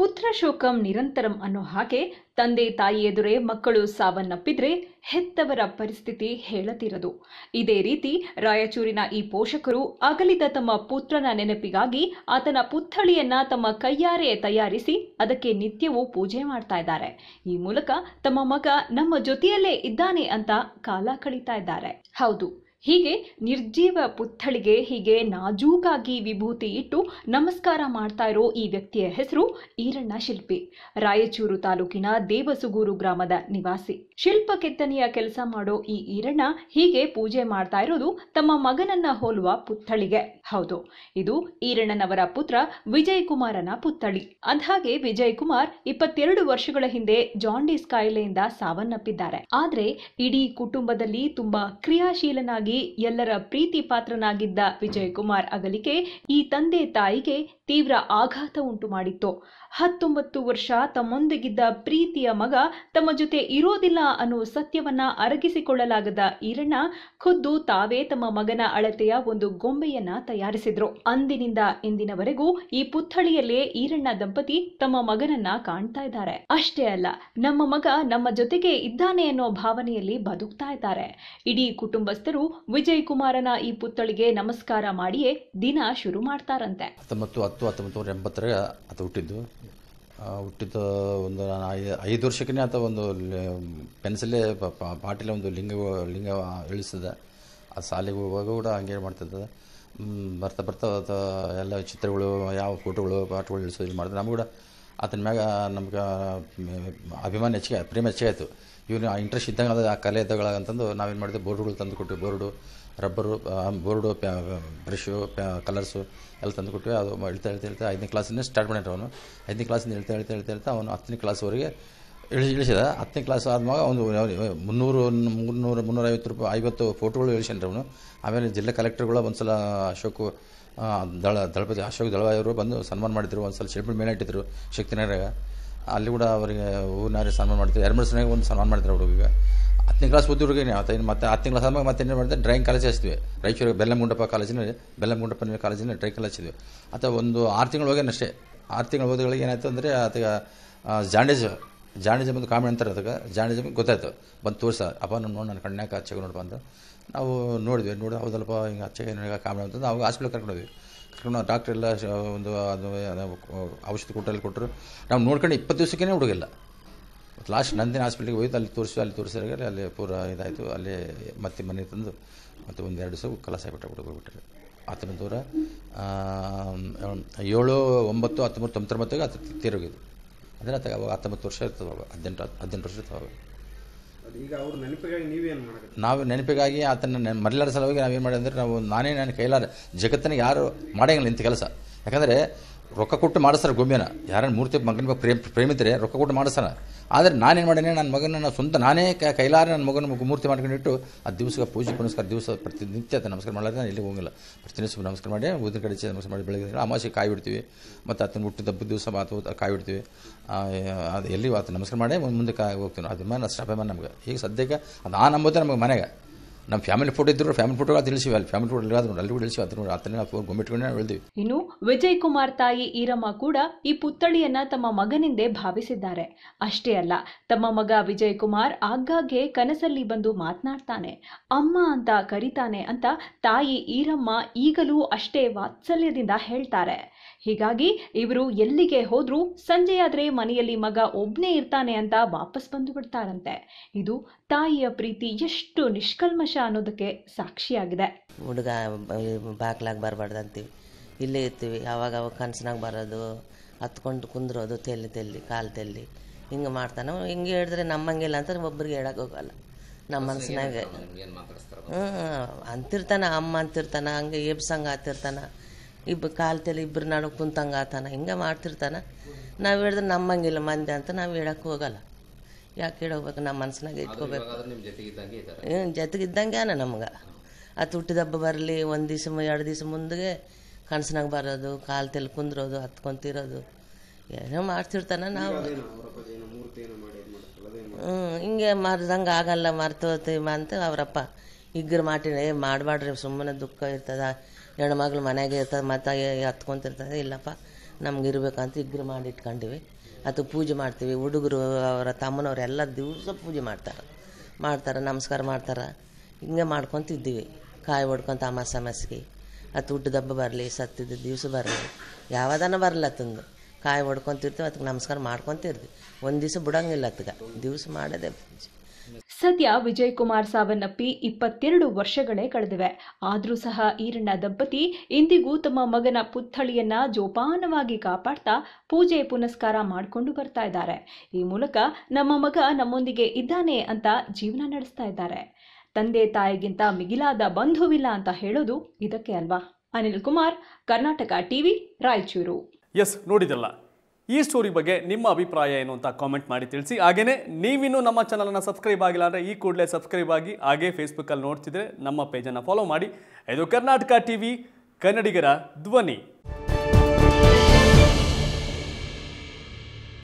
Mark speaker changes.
Speaker 1: ಪುತ್ರ ಶೋಕಂ ನಿರಂತರಂ ಅನ್ನೋ ಹಾಗೆ ತಂದೆ ತಾಯಿ ಎದುರೇ ಮಕ್ಕಳು ಸಾವನ್ನಪ್ಪಿದ್ರೆ ಹೆತ್ತವರ ಪರಿಸ್ಥಿತಿ ಹೇಳತಿರದು ಇದೇ ರೀತಿ ರಾಯಚೂರಿನ ಈ ಪೋಷಕರು ಅಗಲಿದ ತಮ್ಮ ಪುತ್ರನ ನೆನಪಿಗಾಗಿ ಆತನ ಪುತ್ಥಳಿಯನ್ನ ತಮ್ಮ ಕೈಯಾರೆ ತಯಾರಿಸಿ ಅದಕ್ಕೆ ನಿತ್ಯವೂ ಪೂಜೆ ಮಾಡ್ತಾ ಇದ್ದಾರೆ ಈ ಮೂಲಕ ತಮ್ಮ ಮಗ ನಮ್ಮ ಜೊತೆಯಲ್ಲೇ ಇದ್ದಾನೆ ಅಂತ ಕಾಲ ಕಳೀತಾ ಇದ್ದಾರೆ ಹೌದು ಹೀಗೆ ನಿರ್ಜೀವ ಪುತ್ಥಳಿಗೆ ಹೀಗೆ ನಾಜೂಕಾಗಿ ವಿಭೂತಿ ಇಟ್ಟು ನಮಸ್ಕಾರ ಮಾಡ್ತಾ ಇರೋ ಈ ವ್ಯಕ್ತಿಯ ಹೆಸರು ಈರಣ್ಣ ಶಿಲ್ಪಿ ರಾಯಚೂರು ತಾಲೂಕಿನ ದೇವಸುಗೂರು ಗ್ರಾಮದ ನಿವಾಸಿ ಶಿಲ್ಪ ಕೆತ್ತನೆಯ ಕೆಲಸ ಮಾಡೋ ಈ ಈರಣ್ಣ ಹೀಗೆ ಪೂಜೆ ಮಾಡ್ತಾ ಇರೋದು ತಮ್ಮ ಮಗನನ್ನ ಹೋಲುವ ಪುತ್ಥಳಿಗೆ ಹೌದು ಇದು ಈರಣ್ಣನವರ ಪುತ್ರ ವಿಜಯ್ ಕುಮಾರನ ಪುತ್ಥಳಿ ಅಂದ್ಹಾಗೆ ವಿಜಯ್ ಕುಮಾರ್ ಇಪ್ಪತ್ತೆರಡು ವರ್ಷಗಳ ಹಿಂದೆ ಜಾಂಡೀಸ್ ಕಾಯಿಲೆಯಿಂದ ಸಾವನ್ನಪ್ಪಿದ್ದಾರೆ ಆದ್ರೆ ಇಡೀ ಕುಟುಂಬದಲ್ಲಿ ತುಂಬಾ ಕ್ರಿಯಾಶೀಲನಾಗಿ ಮಗನಾಗಿ ಎಲ್ಲರ ಪ್ರೀತಿ ಪಾತ್ರನಾಗಿದ್ದ ವಿಜಯಕುಮಾರ್ ಅಗಲಿಕೆ ಈ ತಂದೆ ತಾಯಿಗೆ ತೀವ್ರ ಆಘಾತ ಉಂಟು ಮಾಡಿತ್ತು ಹತ್ತೊಂಬತ್ತು ವರ್ಷ ತಮ್ಮೊಂದಿಗಿದ್ದ ಪ್ರೀತಿಯ ಮಗ ತಮ್ಮ ಜೊತೆ ಇರೋದಿಲ್ಲ ಅನ್ನೋ ಸತ್ಯವನ್ನ ಅರಗಿಸಿಕೊಳ್ಳಲಾಗದ ಈರಣ್ಣ ಖುದ್ದು ತಾವೇ ತಮ್ಮ ಮಗನ ಅಳತೆಯ ಒಂದು ಗೊಂಬೆಯನ್ನ ತಯಾರಿಸಿದ್ರು ಅಂದಿನಿಂದ ಇಂದಿನವರೆಗೂ ಈ ಪುತ್ಥಳಿಯಲ್ಲೇ ಈರಣ್ಣ ದಂಪತಿ ತಮ್ಮ ಮಗನನ್ನ ಕಾಣ್ತಾ ಇದ್ದಾರೆ ಅಷ್ಟೇ ಅಲ್ಲ ನಮ್ಮ ಮಗ ನಮ್ಮ ಜೊತೆಗೆ ಇದ್ದಾನೆ ಅನ್ನೋ ಭಾವನೆಯಲ್ಲಿ ಬದುಕ್ತಾ ಇದ್ದಾರೆ ಇಡೀ ಕುಟುಂಬಸ್ಥರು ವಿಜಯ್ ಕುಮಾರನ ಈ ಪುತ್ಥಳಿಗೆ ನಮಸ್ಕಾರ ಮಾಡಿಯೇ ದಿನ ಶುರು ಮಾಡ್ತಾರಂತೆ
Speaker 2: ಹತ್ತೊಂಬತ್ತು ಹತ್ತು ಹತ್ತೊಂಬತ್ತು ನೂರ ಎಂಬತ್ತರ ಆತ ಹುಟ್ಟಿದ್ದು ಹುಟ್ಟಿದ ಒಂದು ಐದು ವರ್ಷಕ್ಕೇ ಆತ ಒಂದು ಪೆನ್ಸಿಲೇ ಪಾಟೀಲ್ ಒಂದು ಲಿಂಗ ಲಿಂಗ ಇಳಿಸಿದ ಆ ಶಾಲೆಗೆ ಹೋಗುವಾಗ ಕೂಡ ಹಂಗೆ ಮಾಡ್ತಿದ್ದ ಬರ್ತಾ ಬರ್ತಾ ಎಲ್ಲ ಚಿತ್ರಗಳು ಯಾವ ಫೋಟೋಗಳು ಪಾಠಗಳು ಇಳಿಸೋದು ಮಾಡ್ತಾರೆ ನಮ್ಗೆ ಕೂಡ ಆತನ ಮ್ಯಾಗ ನಮ್ಗೆ ಅಭಿಮಾನ ಹೆಚ್ಚಿಗೆ ಪ್ರೇಮ ಹೆಚ್ಚಿಗೆ ಆಯಿತು ಆ ಇಂಟ್ರೆಸ್ಟ್ ಇದ್ದಂಗೆ ಆ ಕಲೆ ಇದ್ದಾಗಂತಂದು ನಾವೇನು ಮಾಡಿದ್ವಿ ಬೋರ್ಡ್ಗಳು ತಂದು ಕೊಟ್ಟಿವಿ ಬೋರ್ಡು ರಬ್ಬರು ಬೋರ್ಡು ಪ್ಯಾ ಬ್ರಷು ಪ್ಯಾ ಕಲರ್ಸು ಎಲ್ಲ ತಂದು ಕೊಟ್ಟಿವಿ ಅದು ಹೇಳ್ತಾ ಹೇಳ್ತಾ ಹೇಳ್ತಾ ಐದನೇ ಕ್ಲಾಸಿಂದ ಸ್ಟಾರ್ಟ್ ಮಾಡಿದ್ರು ಅವನು ಐದನೇ ಕ್ಲಾಸಿಂದ ಹೇಳ್ತಾ ಹೇಳ್ತಾ ಹೇಳ್ತಾ ಹೇಳ್ತಾ ಅವನು ಹತ್ತನೇ ಕ್ಲಾಸ್ವರೆಗೆ ಇಳಿಸಿ ಇಳಿಸಿದ ಹತ್ತನೇ ಕ್ಲಾಸ್ ಆದ್ಮಾಗ ಒಂದು ಮುನ್ನೂರು ಮುನ್ನೂರು ಮುನ್ನೂರೈವತ್ತು ರೂಪಾಯಿ ಐವತ್ತು ಫೋಟೋಗಳು ಇಳಿಸಿದ್ರು ಅವನು ಆಮೇಲೆ ಜಿಲ್ಲಾ ಕಲೆಕ್ಟರ್ಗಳು ಒಂದು ಸಲ ಅಶೋಕ್ ದಳ ದಳಪತಿ ಅಶೋಕ್ ದಳವಾಯವರು ಬಂದು ಸನ್ಮಾನ ಮಾಡಿದ್ರು ಒಂದು ಸಲ ಶಿಲ್ಪಿ ಮೇಲೆ ಇಟ್ಟಿದ್ರು ಶಕ್ತಿನಗರಾಗ ಅಲ್ಲಿ ಕೂಡ ಅವರಿಗೆ ಹೂವಿನಾರಿ ಸನ್ಮಾನ ಮಾಡ್ತಾರೆ ಎರಡು ಮೂರು ಒಂದು ಸನ್ಮಾನ ಮಾಡ್ತಾರೆ ಹುಡುಗಿಗೆ ಹತ್ತನೇ ಕ್ಲಾಸ್ ಹುಡುಗಿ ಮತ್ತೆ ಮತ್ತೆ ಹತ್ತು ಕ್ಲಾಸ್ ಆದ್ಮೇಲೆ ಮತ್ತೆ ಏನು ಮಾಡಿದೆ ಡ್ರಾಯಿಂಗ್ ಕಾಲೇಜ್ ಹಚ್ತೀವಿ ರಾಯಚೂರು ಬೆಲ್ಲಮುಂಡಪ್ಪ ಕಾಲೇಜಿನಲ್ಲಿ ಬೆಲ್ಲಮುಂಡಪ್ಪನ ಕಾಲೇಜಿನಲ್ಲಿ ಡ್ರೈ ಕಾಲೇಜ್ ಹಚ್ಚಿದ್ವಿ ಅಥವಾ ಒಂದು ಆರು ತಿಂಗಳು ಹೋಗೇನು ಅಷ್ಟೇ ಆರು ತಿಂಗಳು ಓದಿಗಳಿಗೆ ಏನಾಯ್ತು ಅಂದರೆ ಆತಗೆ ಜಾಂಡೇಜ್ ಜಾಂಡೇಜ್ ಬಂದು ಕಾಮಿ ಅಂತಾರೆ ಅದಕ್ಕೆ ಜಾಂಡೇಜ್ ಗೊತ್ತಾಯ್ತು ಬಂದು ತೋರಿಸ ಅಪ್ಪ ನಾನು ನೋಡಿ ನನ್ನ ಕಣ್ಣಾಕ ಹಚ್ಚಗ ನೋಡಪ್ಪ ಅಂತ ನಾವು ನೋಡಿದ್ವಿ ನೋಡಿ ಹೌದಲ್ಪ ಹಿಂಗೆ ಹಚ್ಚಗೆ ಕಾಮಿ ಅಂತಂದು ಅವಾಗ ಕರ್ಕೊಂಡು ಕರ್ಕೊಂಡೋದ್ವಿ ಡಾಕ್ಟ್ರನ್ನ ಡಾಕ್ಟ್ರೆಲ್ಲ ಒಂದು ಅದು ಔಷಧಿ ಕೊಟ್ಟಲ್ಲಿ ಕೊಟ್ಟರು ನಾವು ನೋಡ್ಕೊಂಡು ಇಪ್ಪತ್ತು ದಿವಸಕ್ಕೇ ಹುಡುಗಿಲ್ಲ ಲಾಸ್ಟ್ ನಂದಿನ ಹಾಸ್ಪಿಟ್ಲಿಗೆ ಹೋಯ್ತು ಅಲ್ಲಿ ತೋರಿಸಿ ಅಲ್ಲಿ ತೋರಿಸಿದಾಗ ಅಲ್ಲಿ ಪೂರ ಇದಾಯಿತು ಅಲ್ಲಿ ಮತ್ತೆ ಮನೆಗೆ ತಂದು ಮತ್ತು ಎರಡು ದಿವಸ ಕಲಾಸ ಬಿಟ್ಟ ಹುಡುಗೋಗ್ಬಿಟ್ಟಾರೆ ಆತನ ದೂರ ಏಳು ಒಂಬತ್ತು ಹತ್ತೊಂಬತ್ತು ತೊಂಬತ್ತೊಂಬತ್ತಿಗೆ ಆತ ತೀರೋಗಿದ್ದು ಅಂದರೆ ಹತ್ತೊಂಬತ್ತು ವರ್ಷ ಇರ್ತದೆ ಹದಿನೆಂಟು ಹದಿನೆಂಟು ವರ್ಷ ಇರ್ತವೆ ನಾವು ನೆನಪಿಗಾಗಿ ಆತನ ಮರಲಾರ ಸಲುವಾಗಿ ನಾವೇನು ಮಾಡಿದ್ರೆ ನಾವು ನಾನೇ ನನ್ನ ಕೈಲಾರ ಜಗತ್ತಿನ ಯಾರು ಮಾಡಂಗಿಲ್ಲ ಇಂಥ ಕೆಲಸ ಯಾಕಂದರೆ ರೊಕ್ಕ ಕೊಟ್ಟು ಮಾಡಿಸ್ತಾರೆ ಗೊಂಬೆನ ಯಾರನ್ನ ಮೂರ್ತಿ ಮಗನ ಪ್ರೇಮ ಪ್ರೇಮಿದ್ರೆ ರೊಕ್ಕ ಕೊಟ್ಟು ಮಾಡಿಸ್ತಾನ ಆದರೆ ನಾನೇನು ಮಾಡೇನೆ ನನ್ನ ಮಗನ ಸ್ವಂತ ನಾನೇ ಕೈಲಾರ ನನ್ನ ಮಗನ ಮೂರ್ತಿ ಮಾಡ್ಕೊಂಡಿಟ್ಟು ಆ ದಿವಸಕ್ಕೆ ಪೂಜೆ ಪುನಸ್ಕಾರ ದಿವಸ ಪ್ರತಿನಿತ್ಯ ಅದು ನಮಸ್ಕಾರ ಮಾಡಲಾರ ನಾನು ಇಲ್ಲಿ ಹೋಗಿಲ್ಲ ಪ್ರತಿನಿತ್ಯ ನಮಸ್ಕಾರ ಮಾಡಿ ಊದಿನ ಕಡೆ ನಮಸ್ಕಾರ ಮಾಡಿ ಬೆಳಗ್ಗೆ ಅಮಾಸೆ ಕಾಯಿ ಬಿಡ್ತೀವಿ ಮತ್ತು ಆತನ ಹುಟ್ಟಿದ ದಬ್ಬ ದಿವಸ ಮಾತು ಕಾಯಿ ಬಿಡ್ತೀವಿ ಅದು ಎಲ್ಲಿ ಆತ ನಮಸ್ಕಾರ ಮಾಡಿ ಮುಂದೆ ಕಾಯಿ ಹೋಗ್ತೀವಿ ಅದು ಮೇಲೆ ಅಷ್ಟು ಅಭಿಮಾನ ನಮ್ಗೆ ಈಗ ಸದ್ಯಕ್ಕೆ ಅದು ಆ ನಂಬೋದೇ ನಮಗೆ ಮನೆಗೆ ನಮ್ಮ ಫ್ಯಾಮಿಲಿ ಫೋಟೋ ಇದ್ರು ಫ್ಯಾಮಿಲಿ ಫೋಟೋ ತಿಳಿಸಿವೆ ಅಲ್ಲಿ ಫ್ಯಾಮಿಲಿ ಫೋಟೋ ಎಲ್ಲ ಎಲ್ಲರಿಗೂ ತಿಳಿಸಿ ಅದನ್ನು ರಾತ್ರಿ ನಾವು ಗೊಮ್ಮಿಟ್ಕೊಂಡು ನಾವು ಹೇಳಿದ್ವಿ
Speaker 1: ಇನ್ನು ವಿಜಯ್ ಕುಮಾರ್ ತಾಯಿ ಈರಮ್ಮ ಕೂಡ ಈ ಪುತ್ಥಳಿಯನ್ನ ತಮ್ಮ ಮಗನಿಂದೇ ಭಾವಿಸಿದ್ದಾರೆ ಅಷ್ಟೇ ಅಲ್ಲ ತಮ್ಮ ಮಗ ವಿಜಯ್ ಕುಮಾರ್ ಆಗಾಗ್ಗೆ ಕನಸಲ್ಲಿ ಬಂದು ಮಾತನಾಡ್ತಾನೆ ಅಮ್ಮ ಅಂತ ಕರೀತಾನೆ ಅಂತ ತಾಯಿ ಈರಮ್ಮ ಈಗಲೂ ಅಷ್ಟೇ ವಾತ್ಸಲ್ಯದಿಂದ ಹೇಳ್ತಾರೆ ಹೀಗಾಗಿ ಇವರು ಎಲ್ಲಿಗೆ ಹೋದ್ರೂ ಸಂಜೆಯಾದ್ರೆ ಮನೆಯಲ್ಲಿ ಮಗ ಒಬ್ನೇ ಇರ್ತಾನೆ ಅಂತ ವಾಪಸ್ ಬಂದು ಬಿಡ್ತಾರಂತೆ ಇದು ತಾಯಿಯ ಪ್ರೀತಿ ಎಷ್ಟು ನಿಷ್ಕಲ್ಮಶ ಅನ್ನೋದಕ್ಕೆ ಸಾಕ್ಷಿಯಾಗಿದೆ
Speaker 3: ಹುಡುಗ ಬಾಗ್ಲಾಗ ಬರಬಾರ್ದು ಅಂತೀವಿ ಇಲ್ಲೇ ಇರ್ತೀವಿ ಯಾವಾಗ ಅವಾಗ ಕನಸಿನಾಗ ಬರೋದು ಹತ್ಕೊಂಡು ಕುಂದ್ರೋದು ತೆಲ್ಲಿ ತೆಲ್ಲಿ ಕಾಲ್ ತೆಲ್ಲಿ ಹಿಂಗೆ ಮಾಡ್ತಾನೆ ಹಿಂಗೆ ಹೇಳಿದ್ರೆ ನಮ್ಮಂಗಿಲ್ಲ ಅಂತ ಒಬ್ಬರಿಗೆ ಹೇಳಕ್ ಹೋಗಲ್ಲ ನಮ್ಮ ಮನಸ್ಸಿನಾಗ ಅಂತಿರ್ತಾನ ಅಂತಿರ್ತಾನೆ ಅಮ್ಮ ಅಂತಿರ್ತಾನ ಹಂಗೆ ಎಬ್ಸಂಗ ಆತಿರ್ತಾನ ಇಬ್ಬ ಕಾಲ್ ತೆಲ್ಲಿ ಇಬ್ಬರು ನಾಡು ಕುಂತಂಗ ಆತಾನ ಹಿಂಗೆ ಮಾಡ್ತಿರ್ತಾನ ನಾವು ಹೇಳಿದ್ರೆ ನಮ್ಮಂಗಿಲ್ಲ ಮಂದಿ ಅಂತ ನಾವು ಹೇಳಕ್ಕೆ ಹೋಗಲ್ಲ ಯಾಕೆ ಕೇಳೋಗ್ಬೇಕು ನಮ್ಮ ಮನಸ್ಸಿನಾಗ ಇಟ್ಕೋಬೇಕು ಜೊತೆಗಿದ್ದಂಗೆ ಅನ ನಮ್ಗೆ ಆ ತುಟ್ಟಿದ ಬರಲಿ ಒಂದು ದಿವಸ ಎರಡು ದಿವಸ ಮುಂದೆ ಕನಸಿನಾಗ ಬರೋದು ಕಾಲು ತೆಲ್ ಕುಂದ್ರೋದು ಹತ್ಕೊಂತಿರೋದು ಏನೋ ಮಾಡ್ತಿರ್ತಾನ ನಾವು ಹ್ಞೂ ಹಿಂಗೆ ಮರ್ದಂಗೆ ಆಗಲ್ಲ ಮರ್ತೋತೀವ ಅಂತ ಅವರಪ್ಪ ಇಗ್ಗರು ಮಾಡಿ ಏ ಮಾಡಬಾಡ್ರಿ ಸುಮ್ಮನೆ ದುಃಖ ಇರ್ತದ ಹೆಣ್ಮಗ್ಳು ಮನೆಗೆ ಇರ್ತದೆ ಮತ್ತೆ ಹತ್ಕೊಂತಿರ್ತದೆ ಇಲ್ಲಪ್ಪ ನಮ್ಗೆ ಇರಬೇಕಂತ ಇಗ್ಗರು ಮಾಡಿ ಇಟ್ಕೊಂಡಿವಿ ಅಥವಾ ಪೂಜೆ ಮಾಡ್ತೀವಿ ಹುಡುಗರು ಅವರ ತಮ್ಮನವರೆಲ್ಲ ದಿವಸ ಪೂಜೆ ಮಾಡ್ತಾರೆ ಮಾಡ್ತಾರೆ ನಮಸ್ಕಾರ ಮಾಡ್ತಾರೆ ಹಿಂಗೆ ಮಾಡ್ಕೊತಿದ್ದೀವಿ ಕಾಯಿ ಹೊಡ್ಕೊಂತ ಅಮಾಸ ಅಮಾಸಿಗೆ ಅದು ಹುಟ್ಟು ದಬ್ಬ ಬರಲಿ ಸತ್ತಿದ್ದ ದಿವಸ ಬರಲಿ ಯಾವ್ದಾನ ಬರಲ್ಲ ತಂದು ಕಾಯಿ ಹೊಡ್ಕೊತಿರ್ತೀವಿ ಅದಕ್ಕೆ ನಮಸ್ಕಾರ ಮಾಡ್ಕೊತಿರ್ತೀವಿ ಒಂದು ದಿವಸ ಬಿಡೋಂಗಿಲ್ಲ ಅತ್ಗ ದಿವಸ ಮಾಡೋದೇ ಪೂಜೆ ಸದ್ಯ
Speaker 1: ವಿಜಯ್ ಕುಮಾರ್ ಸಾವನ್ನಪ್ಪಿ ಇಪ್ಪತ್ತೆರಡು ವರ್ಷಗಳೇ ಕಳೆದಿವೆ ಆದರೂ ಸಹ ಈರಣ್ಣ ದಂಪತಿ ಇಂದಿಗೂ ತಮ್ಮ ಮಗನ ಪುತ್ಥಳಿಯನ್ನ ಜೋಪಾನವಾಗಿ ಕಾಪಾಡ್ತಾ ಪೂಜೆ ಪುನಸ್ಕಾರ ಮಾಡಿಕೊಂಡು ಬರ್ತಾ ಇದ್ದಾರೆ ಈ ಮೂಲಕ ನಮ್ಮ ಮಗ ನಮ್ಮೊಂದಿಗೆ ಇದ್ದಾನೆ ಅಂತ ಜೀವನ ನಡೆಸ್ತಾ ಇದ್ದಾರೆ ತಂದೆ ತಾಯಿಗಿಂತ ಮಿಗಿಲಾದ ಬಂಧುವಿಲ್ಲ ಅಂತ ಹೇಳೋದು ಇದಕ್ಕೆ ಅಲ್ವಾ ಅನಿಲ್ ಕುಮಾರ್ ಕರ್ನಾಟಕ ಟಿವಿ ರಾಯಚೂರು
Speaker 2: ಎಸ್ ನೋಡಿದಲ್ಲ ಈ ಸ್ಟೋರಿ
Speaker 1: ಬಗ್ಗೆ ನಿಮ್ಮ ಅಭಿಪ್ರಾಯ ಏನು ಅಂತ ಕಾಮೆಂಟ್ ಮಾಡಿ ತಿಳಿಸಿ ಹಾಗೆಯೇ ನೀವಿನ್ನು ನಮ್ಮ ಚಾನಲನ್ನು ಸಬ್ಸ್ಕ್ರೈಬ್ ಆಗಿಲ್ಲ ಅಂದರೆ ಈ ಕೂಡಲೇ ಸಬ್ಸ್ಕ್ರೈಬ್ ಆಗಿ ಹಾಗೇ ಫೇಸ್ಬುಕ್ಕಲ್ಲಿ ನೋಡ್ತಿದ್ರೆ ನಮ್ಮ ಪೇಜನ್ನು ಫಾಲೋ ಮಾಡಿ ಇದು ಕರ್ನಾಟಕ ಟಿ ವಿ
Speaker 2: ಕನ್ನಡಿಗರ ಧ್ವನಿ